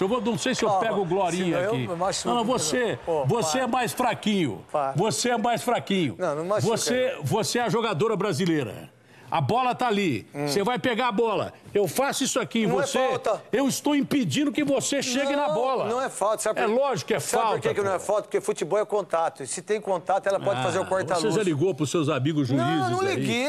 Eu vou, não sei se eu pego o Glorinha aqui. Machuca, não, não, você, oh, você é mais fraquinho. Você é mais fraquinho. Não, não machuca, você, não. você é a jogadora brasileira. A bola tá ali. Hum. Você vai pegar a bola. Eu faço isso aqui em é você. É falta. Eu estou impedindo que você chegue não, na bola. Não é falta. Sabe é por... lógico que é sabe falta. Sabe por que, que, não é falta? Porque futebol é contato. E se tem contato, ela pode ah, fazer o corta-luz. Você já ligou pros seus amigos juízes? Não, não liguei.